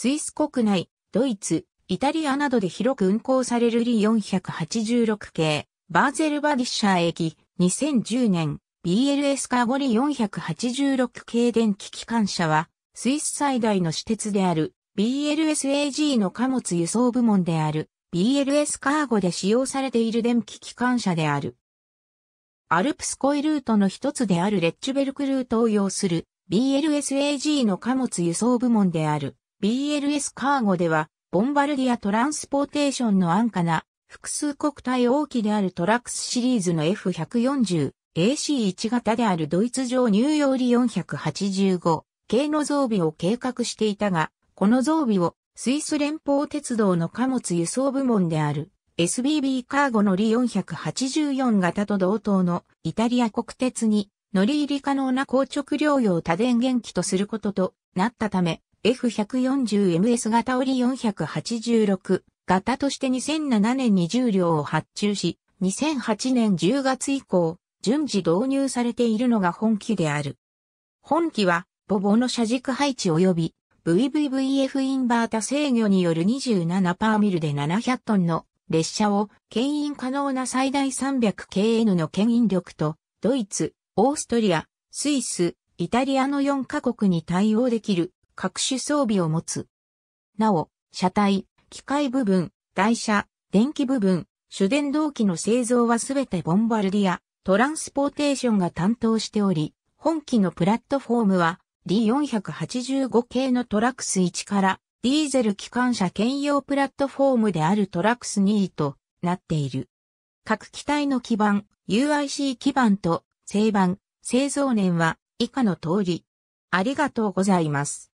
スイス国内、ドイツ、イタリアなどで広く運行されるリ486系、バーゼルバディッシャー駅、2010年、BLS カーゴリ486系電気機関車は、スイス最大の私鉄である、BLSAG の貨物輸送部門である、BLS カーゴで使用されている電気機関車である。アルプスコイルートの一つであるレッチュベルクルートを要する、BLSAG の貨物輸送部門である。BLS カーゴでは、ボンバルディアトランスポーテーションの安価な、複数国体王機であるトラックスシリーズの F140、AC1 型であるドイツ上ニューヨーリ485系の増備を計画していたが、この増備をスイス連邦鉄道の貨物輸送部門である SBB カーゴのリ484型と同等のイタリア国鉄に乗り入り可能な硬直療養多電源機とすることとなったため、F140MS 型折486型として2007年に重量を発注し、2008年10月以降、順次導入されているのが本機である。本機は、ボボの車軸配置及び VVVF インバータ制御による27パーミルで700トンの列車を牽引可能な最大 300kN の牽引力と、ドイツ、オーストリア、スイス、イタリアの4カ国に対応できる各種装備を持つ。なお、車体、機械部分、台車、電気部分、主電動機の製造はすべてボンバルディア、トランスポーテーションが担当しており、本機のプラットフォームは D485 系のトラックス1からディーゼル機関車兼用プラットフォームであるトラックス2となっている。各機体の基板、UIC 基板と製板、製造年は以下の通り。ありがとうございます。